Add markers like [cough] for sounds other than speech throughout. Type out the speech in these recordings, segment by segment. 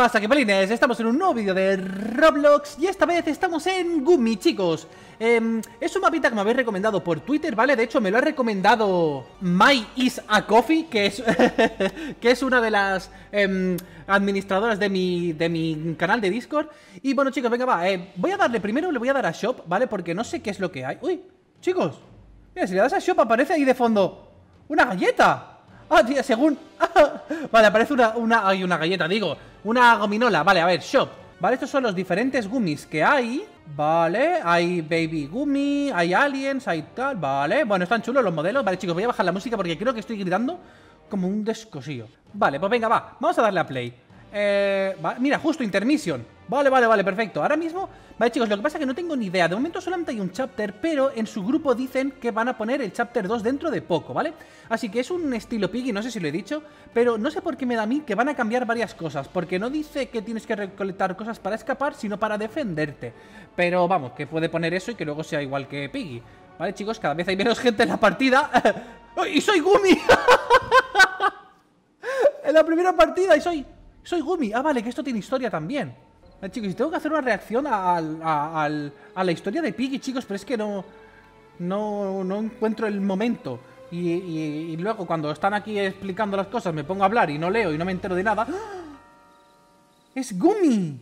pasa, que palines? Estamos en un nuevo vídeo de Roblox y esta vez estamos en Gumi, chicos. Em, es un mapita que me habéis recomendado por Twitter, ¿vale? De hecho, me lo ha recomendado My Is A Coffee, que es, [laughs] que es una de las em, administradoras de mi, de mi canal de Discord. Y bueno, chicos, venga, va. Eh, voy a darle primero, le voy a dar a Shop, ¿vale? Porque no sé qué es lo que hay. ¡Uy! Chicos, mira, si le das a Shop aparece ahí de fondo una galleta. ¡Ah, según! [laughs] Ah, vale, aparece una, hay una galleta, digo. Una gominola. Vale, a ver, shop. Vale, estos son los diferentes gummies que hay. Vale, hay baby gummy, hay aliens, hay tal. Vale, bueno, están chulos los modelos. Vale, chicos, voy a bajar la música porque creo que estoy gritando como un descosío. Vale, pues venga, va. Vamos a darle a play. Eh, mira, justo intermission. Vale, vale, vale, perfecto. Ahora mismo, vale chicos, lo que pasa es que no tengo ni idea. De momento solamente hay un chapter, pero en su grupo dicen que van a poner el chapter 2 dentro de poco, ¿vale? Así que es un estilo piggy, no sé si lo he dicho, pero no sé por qué me da a mí que van a cambiar varias cosas, porque no dice que tienes que recolectar cosas para escapar, sino para defenderte. Pero vamos, que puede poner eso y que luego sea igual que piggy. Vale chicos, cada vez hay menos gente en la partida. [laughs] ¡Y soy Gumi! [laughs] en la primera partida y soy... Soy Gumi. Ah, vale, que esto tiene historia también. Ah, chicos, y tengo que hacer una reacción a, la historia de Piggy, chicos, pero es que no, no, encuentro el momento. Y, luego cuando están aquí explicando las cosas me pongo a hablar y no leo y no me entero de nada. ¡Ah! ¡Es Gumi!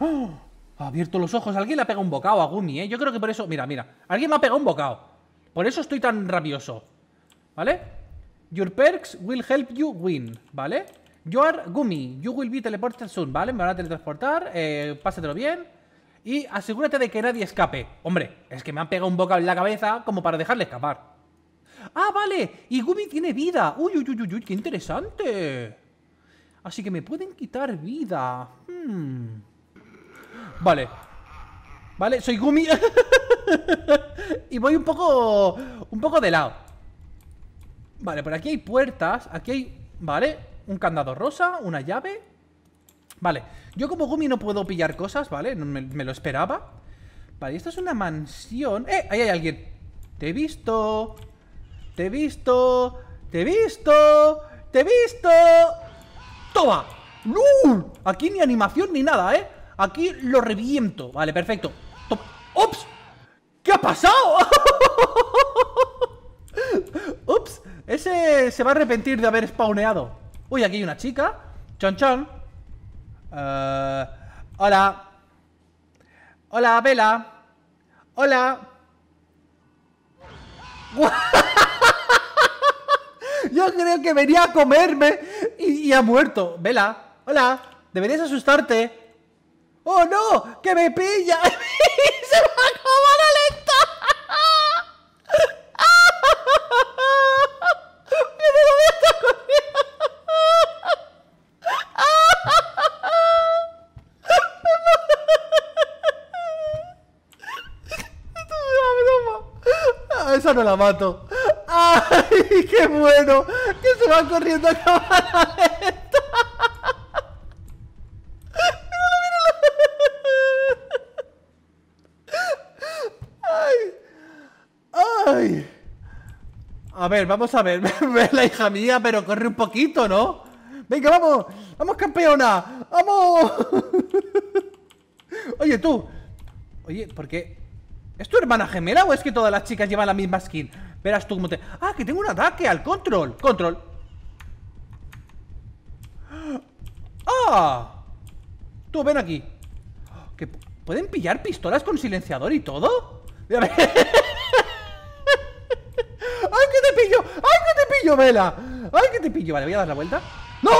¡Oh! Ha abierto los ojos. Alguien le ha pegado un bocado a Gumi, ¿eh? Yo creo que por eso... Mira, mira. Alguien me ha pegado un bocado. Por eso estoy tan rabioso. ¿Vale? Your perks will help you win. ¿Vale? You are Gumi. You will be teleported soon, ¿vale? Me van a teletransportar. Eh, pásatelo bien. Y asegúrate de que nadie escape. Hombre, es que me han pegado un bocado en la cabeza como para dejarle escapar. ¡Ah, vale! Y Gumi tiene vida. ¡Uy, uy, uy, uy! uy qué interesante! Así que me pueden quitar vida. Hmm. Vale. Vale, soy Gumi. [laughs] y voy un poco... Un poco de lado. Vale, por aquí hay puertas. Aquí hay... Vale, un candado rosa, una llave Vale, yo como Gumi no puedo pillar cosas, ¿vale? Me, me lo esperaba Vale, esto es una mansión ¡Eh! Ahí hay alguien Te he visto Te he visto Te he visto Te he visto ¡Toma! ¡No! Aquí ni animación ni nada, ¿eh? Aquí lo reviento Vale, perfecto ¡Ops! ¿Qué ha pasado? ¡Ups! [laughs] Ese se va a arrepentir de haber spawneado Uy, aquí hay una chica. Chon chon. Eh, hola. Hola, Vela. Hola. [laughs] Yo creo que venía a comerme y, y ha muerto. Vela. Hola. Deberías asustarte. ¡Oh, no! ¡Que me pilla! [laughs] no la mato. ¡Ay, qué bueno! Que se va corriendo a cámara lenta. ¡Ay! ¡Ay! A ver, vamos a ver. [laughs] la hija mía, pero corre un poquito, ¿no? Venga, vamos. Vamos, campeona. Vamos. [laughs] Oye, tú. Oye, ¿por qué? ¿Es tu hermana gemela o es que todas las chicas llevan la misma skin? Verás tú cómo te... ¡Ah, que tengo un ataque al control! ¡Control! ¡Ah! Tú, ven aquí ¿Que ¿Pueden pillar pistolas con silenciador y todo? [laughs] ¡Ay, que te pillo! ¡Ay, que te pillo, Vela! ¡Ay, que te pillo! Vale, voy a dar la vuelta ¡No!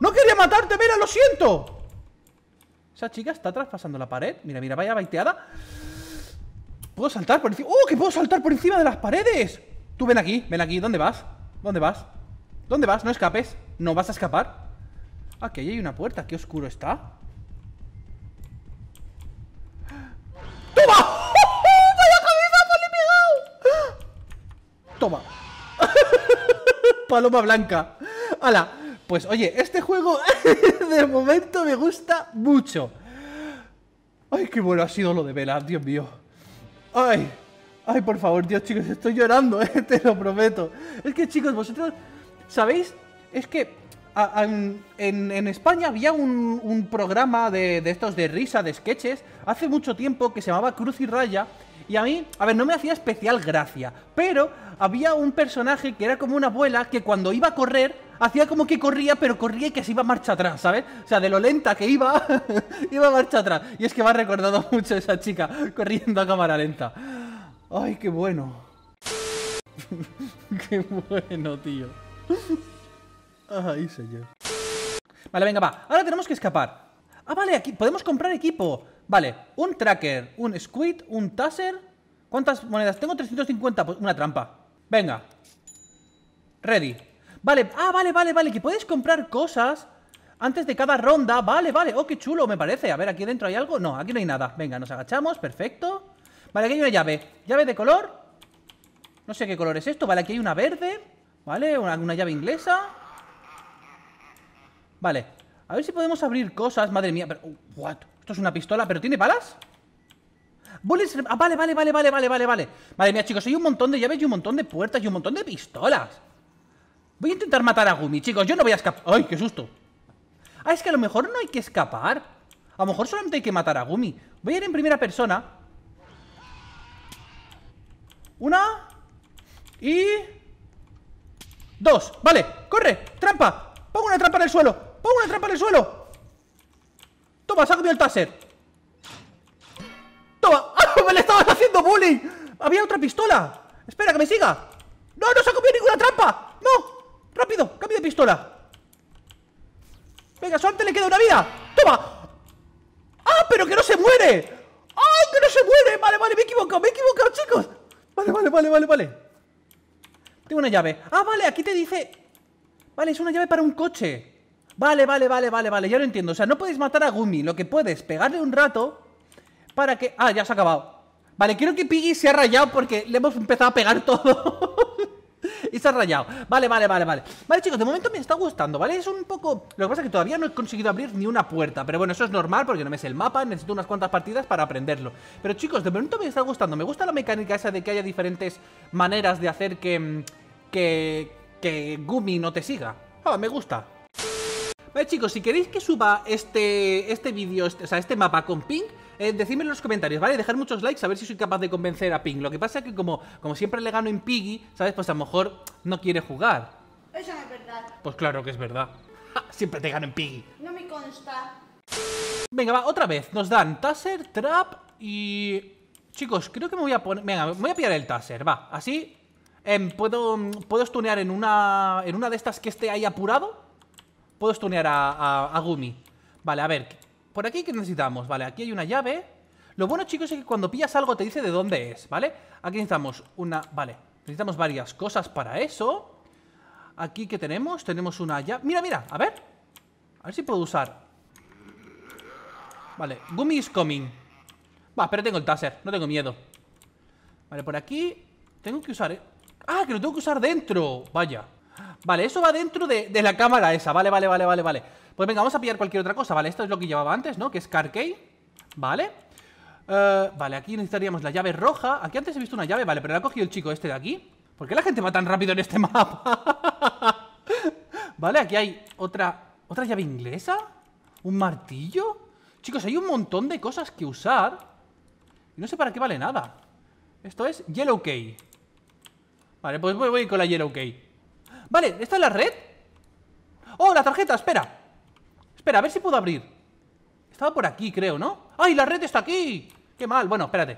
¡No quería matarte, Vela! ¡Lo siento! Esa chica está traspasando la pared Mira, mira, vaya baiteada Puedo saltar por encima ¡Oh, que puedo saltar por encima de las paredes! Tú ven aquí, ven aquí, ¿dónde vas? ¿Dónde vas? ¿Dónde vas? No escapes No vas a escapar Aquí hay una puerta, qué oscuro está ¡Toma! [laughs] ¡Vaya cabeza, pegado! ¡Toma! [laughs] Paloma blanca ¡Hala! Pues oye, este juego [laughs] de momento me gusta mucho Ay, qué bueno ha sido lo de Vela, Dios mío Ay, ay, por favor, Dios, chicos, estoy llorando, [laughs] eh, te lo prometo. Es que, chicos, vosotros, ¿sabéis? Es que en, España había un, programa de, de, estos de risa, de sketches, hace mucho tiempo que se llamaba Cruz y Raya. Y a mí, a ver, no me hacía especial gracia, pero había un personaje que era como una abuela que cuando iba a correr hacía como que corría, pero corría y que se iba marcha atrás, ¿sabes? O sea, de lo lenta que iba, [laughs] iba marcha atrás. Y es que me ha recordado [laughs] mucho esa chica corriendo a cámara lenta. Ay, qué bueno. [laughs] qué bueno, tío. Ay, señor. Vale, venga, va. Ahora tenemos que escapar. Ah, vale, aquí podemos comprar equipo. Vale, un tracker, un squid, un taser. ¿Cuántas monedas? Tengo 350, pues una trampa. Venga. Ready. Vale, ah, vale, vale, vale, que puedes comprar cosas antes de cada ronda. Vale, vale, oh, qué chulo, me parece. A ver, ¿aquí dentro hay algo? No, aquí no hay nada. Venga, nos agachamos, perfecto. Vale, aquí hay una llave. Llave de color. No sé qué color es esto. Vale, aquí hay una verde. Vale, una, llave inglesa. Vale. A ver si podemos abrir cosas. Madre mía, pero... Uh, what? Esto es una pistola, pero ¿tiene balas? Ah, vale, vale, vale, vale, vale, vale, vale. Madre mía, chicos, hay un montón de llaves y un montón de puertas y un montón de pistolas. Voy a intentar matar a Gumi, chicos. Yo no voy a escapar. ¡Ay, qué susto! Ah, es que a lo mejor no hay que escapar. A lo mejor solamente hay que matar a Gumi. Voy a ir en primera persona. Una. Y... Dos. Vale, corre. Trampa. Pongo una trampa en el suelo. Pongo una trampa en el suelo. Toma, saco el taser. Toma. [laughs] ¡Ah, me le estabas haciendo bullying! Había otra pistola. Espera, que me siga. No, no se ha comido ninguna trampa. No, ¡Rápido! ¡Cambio de pistola! Venga, solamente le queda una vida ¡Toma! ¡Ah, pero que no se muere! ¡Ah! que no se muere! Vale, vale, me he equivocado, me he equivocado, chicos Vale, vale, vale, vale, vale Tengo una llave Ah, vale, aquí te dice Vale, es una llave para un coche Vale, vale, vale, vale, vale, ya lo entiendo O sea, no podéis matar a Gumi Lo que puedes, pegarle un rato Para que... Ah, ya se ha acabado Vale, quiero que Piggy se ha rayado porque le hemos empezado a pegar todo [laughs] [laughs] y se ha rayado. Vale, vale, vale, vale. Vale, chicos, de momento me está gustando, ¿vale? Es un poco... Lo que pasa es que todavía no he conseguido abrir ni una puerta. Pero bueno, eso es normal porque no me sé el mapa. Necesito unas cuantas partidas para aprenderlo. Pero chicos, de momento me está gustando. Me gusta la mecánica esa de que haya diferentes maneras de hacer que... Mm, que... Que Gumi no te siga. Ah, me gusta. Vale, chicos, si queréis que suba este, este vídeo, este, o sea, este mapa con Pink, eh, en los comentarios, ¿vale? Dejar muchos likes a ver si soy capaz de convencer a Ping. Lo que pasa es que como, como siempre le gano en Piggy, ¿sabes? Pues a lo mejor no quiere jugar. Eso no es verdad. Pues claro que es verdad. [laughs] siempre te gano en Piggy. No me consta. Venga, va, otra vez. Nos dan Taser, Trap y... Chicos, creo que me voy a poner... Venga, me voy a pillar el Taser, va. Así em, puedo, puedo stunear en una, en una de estas que esté ahí apurado. Puedo stunear a, a, a Gumi. Vale, a ver, ¿Por aquí qué necesitamos? Vale, aquí hay una llave. Lo bueno, chicos, es que cuando pillas algo te dice de dónde es, ¿vale? Aquí necesitamos una... Vale, necesitamos varias cosas para eso. Aquí, ¿qué tenemos? Tenemos una llave... Mira, mira, a ver. A ver si puedo usar. Vale, Gumi is coming. Va, pero tengo el taser, no tengo miedo. Vale, por aquí... Tengo que usar... ¿eh? Ah, que lo tengo que usar dentro. Vaya. Vale, eso va dentro de, de la cámara esa. Vale, vale, vale, vale, vale. Pues venga, vamos a pillar cualquier otra cosa, ¿vale? Esto es lo que llevaba antes, ¿no? Que es Carkey, ¿vale? Eh, vale, aquí necesitaríamos la llave roja. Aquí antes he visto una llave, vale, pero la ha cogido el chico este de aquí. ¿Por qué la gente va tan rápido en este [laughs] mapa? vale, aquí hay otra, otra llave inglesa. ¿Un martillo? Chicos, hay un montón de cosas que usar. Y no sé para qué vale nada. Esto es Yellow Key. Vale, pues voy, voy con la Yellow Key. Vale, ¿esta es la red? ¡Oh, la tarjeta! Espera. Espera, a ver si puedo abrir. Estaba por aquí, creo, ¿no? ¡Ay, la red está aquí! ¡Qué mal! Bueno, espérate.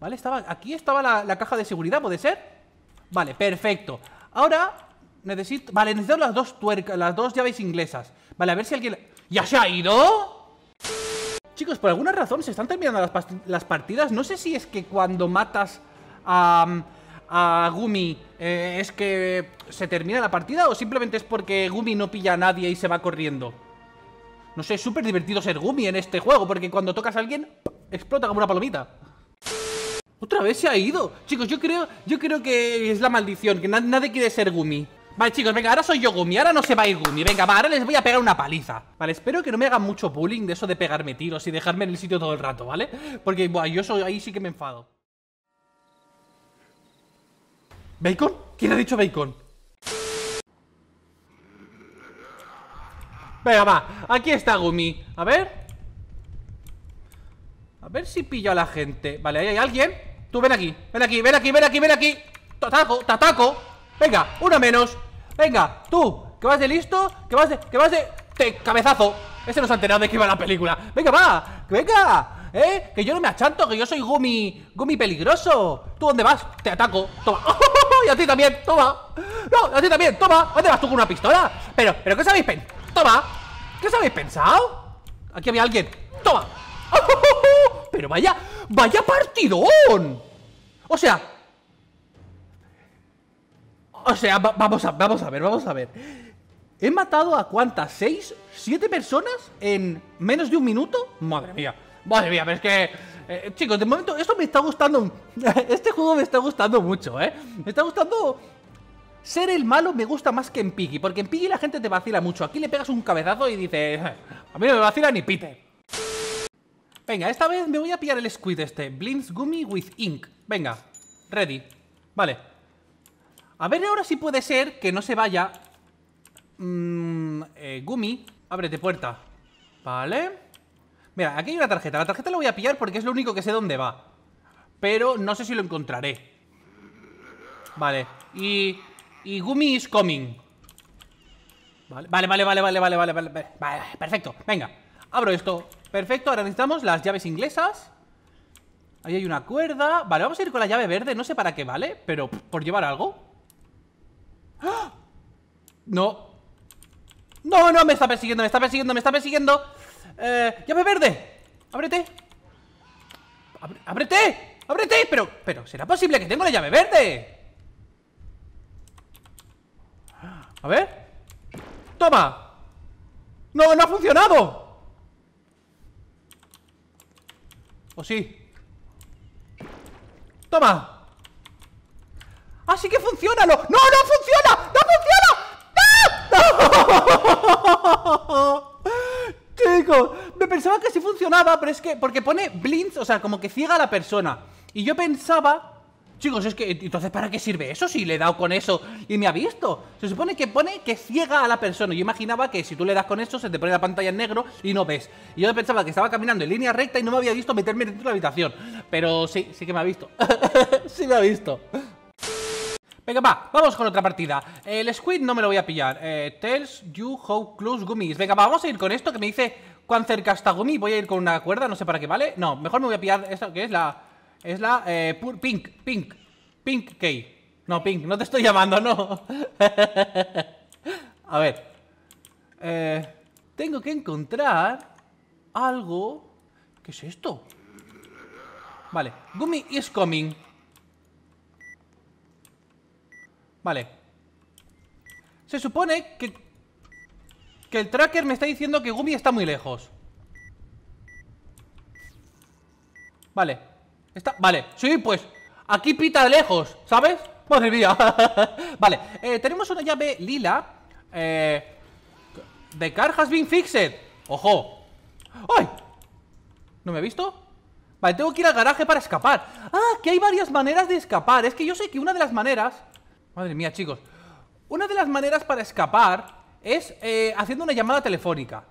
Vale, estaba aquí estaba la, caja de seguridad, ¿puede ser? Vale, perfecto. Ahora necesito... Vale, necesito las dos tuercas, las dos llaves inglesas. Vale, a ver si alguien... ¿Ya se ha ido? Chicos, por alguna razón se están terminando las, partidas. No sé si es que cuando matas a, a Gumi eh, es que se termina la partida o simplemente es porque Gumi no pilla a nadie y se va corriendo. No sé, es súper divertido ser Gumi en este juego, porque cuando tocas a alguien, explota como una palomita. ¡Otra vez se ha ido! Chicos, yo creo, yo creo que es la maldición, que nadie quiere ser Gumi. Vale, chicos, venga, ahora soy yo Gumi, ahora no se va a ir Gumi Venga, ahora les voy a pegar una paliza Vale, espero que no me hagan mucho bullying de eso de pegarme tiros Y dejarme en el sitio todo el rato, ¿vale? Porque, yo soy, ahí sí que me enfado ¿Bacon? ¿Quién ha dicho bacon? Venga, va, aquí está Gumi A ver A ver si pillo a la gente Vale, ahí hay alguien Tú ven aquí, ven aquí, ven aquí, ven aquí, ven aquí Te ataco, te ataco Venga, una menos Venga, tú, que vas de listo Que vas de, que vas de Te, cabezazo Ese no se ha enterado de que iba la película Venga, va, venga ¿Eh? Que yo no me achanto, que yo soy Gumi Gumi peligroso ¿Tú dónde vas? Te ataco, toma [laughs] Y a ti también, toma No, a ti también, toma ¿Dónde vas tú con una pistola? Pero, pero ¿qué sabéis, Pen? ¡Toma! ¿Qué os habéis pensado? Aquí había alguien ¡Toma! [laughs] Pero vaya, vaya partidón O sea O sea, vamos, a, vamos a ver, vamos a ver He matado a cuántas, ¿seis? ¿Siete personas en menos de un minuto? Madre mía, madre mía, pero es que... Eh, chicos, de momento esto me está gustando [laughs] Este juego me está gustando mucho, ¿eh? Me está gustando ser el malo me gusta más que en Piggy, porque en Piggy la gente te vacila mucho. Aquí le pegas un cabezazo y dices, a mí no me vacila ni Peter. Venga, esta vez me voy a pillar el squid este. Blinds Gummy with Ink. Venga, ready. Vale. A ver ahora si puede ser que no se vaya... Mmm, eh, gummy, ábrete puerta. Vale. Mira, aquí hay una tarjeta. La tarjeta la voy a pillar porque es lo único que sé dónde va. Pero no sé si lo encontraré. Vale. Y y Gumi is coming. Vale, vale, vale, vale, vale, vale, vale, vale, perfecto, venga Abro esto, perfecto, ahora necesitamos las llaves inglesas Ahí hay una cuerda Vale, vamos a ir con la llave verde, no sé para qué vale Pero por llevar algo ¡Ah! No No, no, me está persiguiendo, me está persiguiendo, me está persiguiendo eh, Llave verde Ábrete Ábrete, ábrete, pero, pero ¿será posible que tengo la llave verde? A ver ¡Toma! ¡No, no ha funcionado! ¿O sí? ¡Toma! ¡Así que funciona! ¡No, ¡No, no funciona! ¡No! [laughs] Chicos, me pensaba que sí funcionaba, pero es que... Porque pone blinds, o sea, como que ciega a la persona. Y yo pensaba Chicos, es que entonces ¿para qué sirve eso si le he dado con eso y me ha visto? Se supone que pone que ciega a la persona. Yo imaginaba que si tú le das con eso se te pone la pantalla en negro y no ves. Y yo pensaba que estaba caminando en línea recta y no me había visto meterme dentro de la habitación. Pero sí, sí que me ha visto. [laughs] sí me ha visto. Venga, va, vamos con otra partida El Squid no me lo voy a pillar eh, Tells you how close gummies. Venga, vamos a ir con esto que me dice cuán cerca está Gummy Voy a ir con una cuerda, no sé para qué vale No, mejor me voy a pillar esta que es la, es la eh, Pink, Pink, Pink Key. No, Pink, no te estoy llamando, no. [laughs] a ver. Eh, tengo que encontrar algo... ¿Qué es esto? Vale, Gumi is coming. Vale. Se supone que... Que el tracker me está diciendo que Gumi está muy lejos. Vale, Está, vale, sí, pues Aquí pita de lejos, ¿sabes? Madre mía [laughs] Vale, eh, tenemos una llave lila eh, The car has been fixed Ojo ¡Ay! ¿No me he visto? Vale, tengo que ir al garaje para escapar Ah, que hay varias maneras de escapar Es que yo sé que una de las maneras Madre mía, chicos Una de las maneras para escapar Es eh, haciendo una llamada telefónica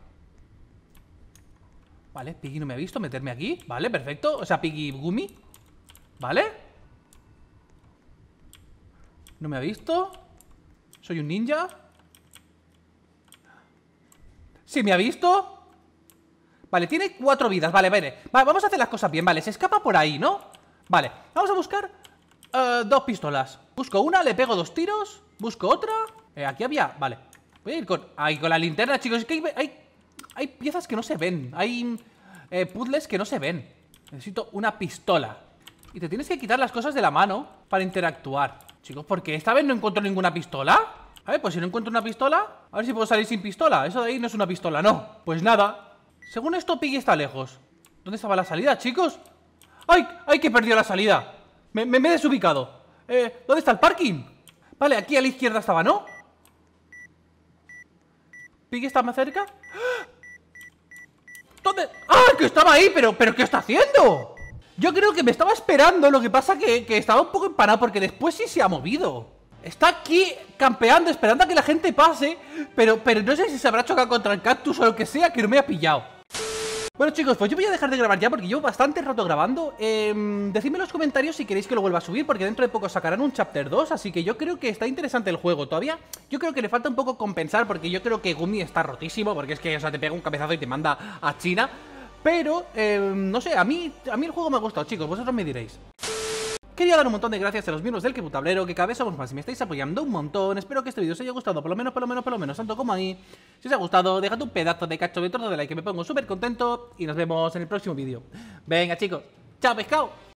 Vale, Piggy no me ha visto meterme aquí. Vale, perfecto. O sea, Piggy Gumi. Vale. No me ha visto. Soy un ninja. Sí, me ha visto. Vale, tiene cuatro vidas. Vale, vale. vamos a hacer las cosas bien. Vale, se escapa por ahí, ¿no? Vale, vamos a buscar eh, dos pistolas. Busco una, le pego dos tiros. Busco otra. Eh, aquí había... Vale. Voy a ir con... Ahí, con la linterna, chicos. Es que hay hay piezas que no se ven. Hay eh, puzzles que no se ven. Necesito una pistola. Y te tienes que quitar las cosas de la mano para interactuar. Chicos, porque esta vez no encuentro ninguna pistola. A ver, pues si no encuentro una pistola, a ver si puedo salir sin pistola. Eso de ahí no es una pistola, no. Pues nada. Según esto, Piggy está lejos. ¿Dónde estaba la salida, chicos? ¡Ay! ¡Ay, que perdió la salida! Me, me, he desubicado. Eh, ¿Dónde está el parking? Vale, aquí a la izquierda estaba, ¿no? ¿Piggy está más cerca? ¡Ah! ¿Dónde? ¡Ah, que estaba ahí! ¿Pero, pero qué está haciendo? Yo creo que me estaba esperando, lo que pasa que, que estaba un poco empanado porque después sí se ha movido. Está aquí campeando, esperando a que la gente pase, pero, pero no sé si se habrá chocado contra el cactus o lo que sea, que no me ha pillado. Bueno chicos, pues yo voy a dejar de grabar ya porque llevo bastante rato grabando eh, Decidme en los comentarios si queréis que lo vuelva a subir Porque dentro de poco sacarán un Chapter 2 Así que yo creo que está interesante el juego Todavía yo creo que le falta un poco compensar Porque yo creo que Gumi está rotísimo Porque es que o sea, te pega un cabezazo y te manda a China Pero, eh, no sé, a mí, a mí el juego me ha gustado chicos Vosotros me diréis Quería dar un montón de gracias a los miembros del Tablero que cabeza vez más y me estáis apoyando un montón. Espero que este vídeo os haya gustado, por lo menos, por lo menos, por lo menos, tanto como a Si os ha gustado, dejad un pedazo de cacho de trozo de like que me pongo súper contento y nos vemos en el próximo vídeo. Venga, chicos. ¡Chao, pescado!